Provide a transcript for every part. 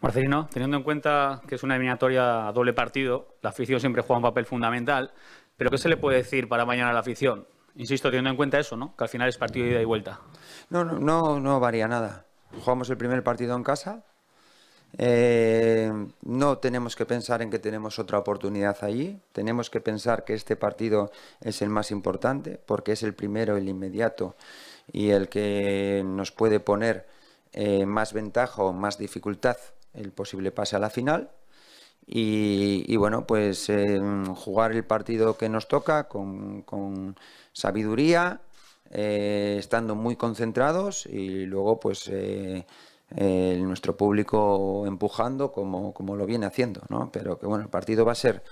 Marcelino, teniendo en cuenta que es una eliminatoria a doble partido, la afición siempre juega un papel fundamental, pero ¿qué se le puede decir para mañana a la afición? Insisto, teniendo en cuenta eso, ¿no? Que al final es partido de ida y vuelta. No, no, no, varía nada. Jugamos el primer partido en casa. Eh, no tenemos que pensar en que tenemos otra oportunidad allí. Tenemos que pensar que este partido es el más importante porque es el primero, el inmediato y el que nos puede poner eh, más ventaja o más dificultad el posible pase a la final. Y, bueno, pues eh, jugar el partido que nos toca con, sabiduría, eh, estando muy concentrados y luego pues eh, nuestro público empujando como, lo viene haciendo, ¿no? Pero que bueno, el partido va a ser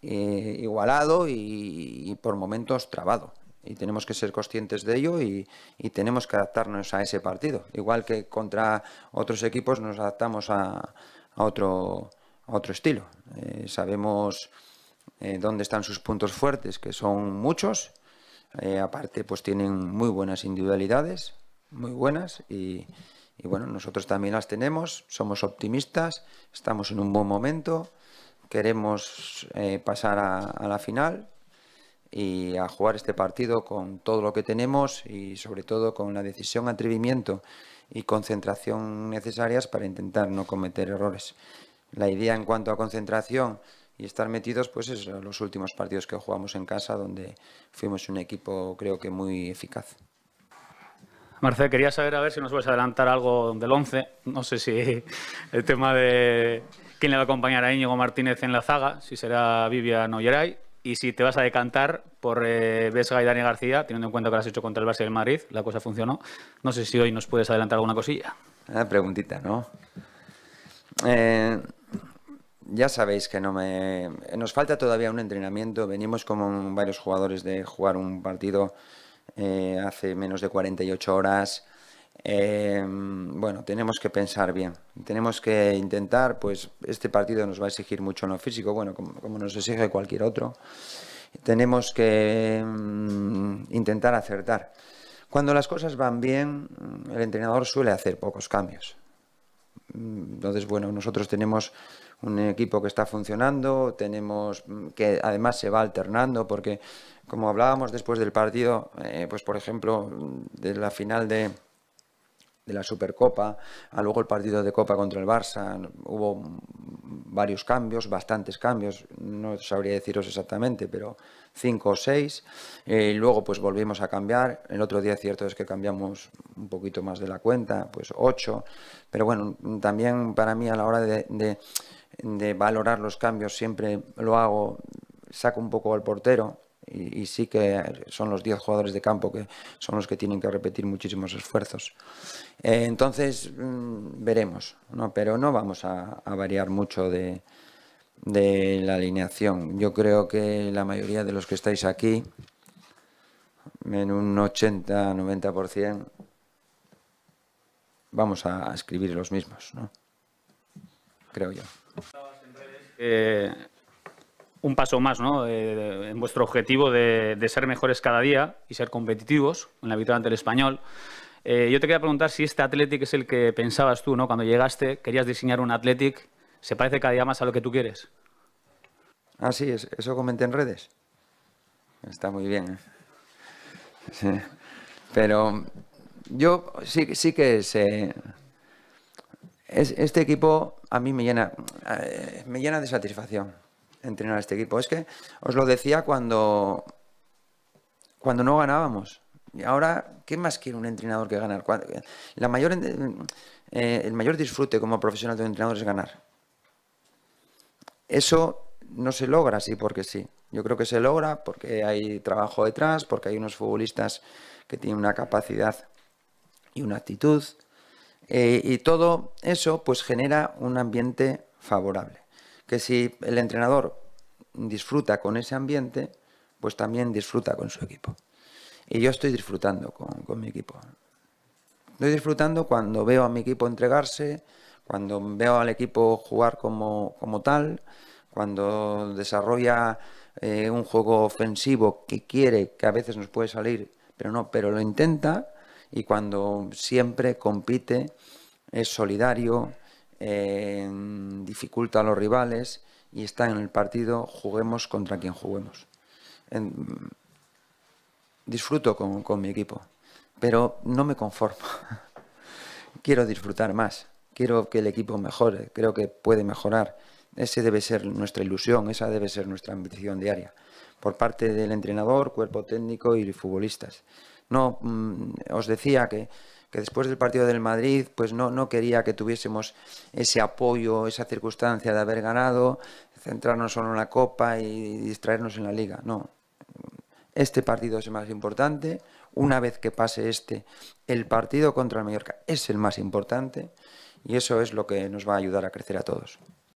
igualado y por momentos trabado y tenemos que ser conscientes de ello y, tenemos que adaptarnos a ese partido. Igual que contra otros equipos nos adaptamos a, otro, otro estilo. Eh, sabemos eh, dónde están sus puntos fuertes, que son muchos. Eh, aparte, pues tienen muy buenas individualidades, muy buenas y, bueno, nosotros también las tenemos, somos optimistas, estamos en un buen momento, queremos pasar a, la final y a jugar este partido con todo lo que tenemos y sobre todo con la decisión, atrevimiento y concentración necesarias para intentar no cometer errores. La idea en cuanto a concentración y estar metidos pues es los últimos partidos que jugamos en casa donde fuimos un equipo creo que muy eficaz. Marcel, quería saber a ver si nos puedes adelantar algo del 11. No sé si el tema de quién le va a acompañar a Íñigo Martínez en la zaga, si será Vivian o y si te vas a decantar por Besga eh, Vesga y Dani García, teniendo en cuenta que lo has hecho contra el Barça y el Madrid, la cosa funcionó. No sé si hoy nos puedes adelantar alguna cosilla. Una ah, preguntita, ¿no? Eh, ya sabéis que no me... nos falta todavía un entrenamiento. Venimos como varios jugadores de jugar un partido eh, hace menos de 48 horas. Em, bueno, tenemos que pensar bien. Tenemos que intentar, pues este partido nos va a exigir mucho en lo físico, bueno, como, nos exige cualquier otro. Tenemos que mm, intentar acertar. Cuando las cosas van bien, mm, el entrenador suele hacer pocos cambios. Mm, entonces, bueno, nosotros tenemos un equipo que está funcionando, tenemos que además se va alternando porque como hablábamos después del partido, eh, pues por ejemplo de la final de, de la Supercopa, a luego el partido de Copa contra el Barça, hubo varios cambios, bastantes cambios, no sabría deciros exactamente, pero cinco o seis, y eh, luego pues volvimos a cambiar, el otro día cierto es que cambiamos un poquito más de la cuenta, pues ocho, pero bueno, también para mí a la hora de valorar los cambios siempre lo hago, saco un poco al portero, y, sí que son los 10 jugadores de campo que son los que tienen que repetir muchísimos esfuerzos. Eh, entonces, mm, veremos, pero no vamos a, variar mucho de, la alineación. Yo creo que la mayoría de los que estáis aquí, en un 80-90%, vamos a escribir los mismos, ¿no? creo yo. Eh, un paso más ¿no? Eh, en vuestro objetivo de, ser mejores cada día y ser competitivos en la victoria ante el español. Eh, yo te quería preguntar si este Athletic es el que pensabas tú, ¿no? Cuando llegaste, querías diseñar un Athletic, ¿se parece cada día más a lo que tú quieres? Ah, sí, eso comenté en redes. Está muy bien. ¿eh? Pero yo sí, sí que sé este equipo a mí me llena, me llena de satisfacción entrenar a este equipo. Es que os lo decía cuando, cuando no ganábamos. Y ahora, ¿qué más quiere un entrenador que ganar? La mayor, eh, el mayor disfrute como profesional de un entrenador es ganar. Eso no se logra así porque sí. Yo creo que se logra porque hay trabajo detrás, porque hay unos futbolistas que tienen una capacidad y una actitud. Eh, y todo eso pues genera un ambiente favorable que si el entrenador disfruta con ese ambiente, pues también disfruta con su equipo. Y yo estoy disfrutando con, mi equipo. Estoy disfrutando cuando veo a mi equipo entregarse, cuando veo al equipo jugar como, tal, cuando desarrolla eh, un juego ofensivo que quiere, que a veces nos puede salir, pero no, pero lo intenta, y cuando siempre compite, es solidario, dificulta a los rivales y está en el partido, juguemos contra quien juguemos. disfruto con, con mi equipo, pero no me conformo. quiero disfrutar más, quiero que el equipo mejore, creo que puede mejorar. Esa debe ser nuestra ilusión, esa debe ser nuestra ambición diaria, por parte del entrenador, cuerpo técnico y futbolistas. No, mm, os decía que, después del partido del Madrid, pues no, no quería que tuviésemos ese apoyo, esa circunstancia de haber ganado, centrarnos solo en la Copa y distraernos en la Liga. No, este partido es el más importante. Una vez que pase este, el partido contra el Mallorca es el más importante y eso es lo que nos va a ayudar a crecer a todos.